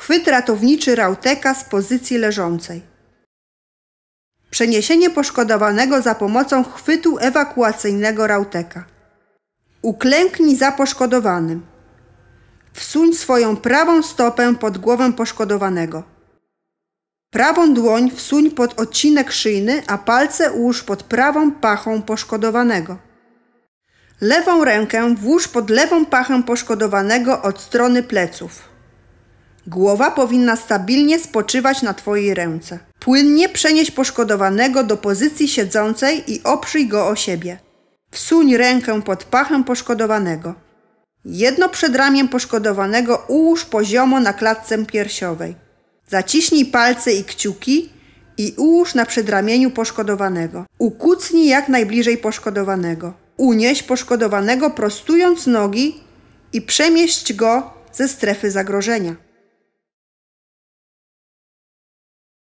Chwyt ratowniczy Rauteka z pozycji leżącej. Przeniesienie poszkodowanego za pomocą chwytu ewakuacyjnego Rauteka. Uklęknij za poszkodowanym. Wsuń swoją prawą stopę pod głowę poszkodowanego. Prawą dłoń wsuń pod odcinek szyjny, a palce ułóż pod prawą pachą poszkodowanego. Lewą rękę włóż pod lewą pachę poszkodowanego od strony pleców. Głowa powinna stabilnie spoczywać na Twojej ręce. Płynnie przenieś poszkodowanego do pozycji siedzącej i oprzyj go o siebie. Wsuń rękę pod pachę poszkodowanego. Jedno przedramię poszkodowanego ułóż poziomo na klatce piersiowej. Zaciśnij palce i kciuki i ułóż na przedramieniu poszkodowanego. Ukucnij jak najbliżej poszkodowanego. Unieś poszkodowanego prostując nogi i przemieść go ze strefy zagrożenia.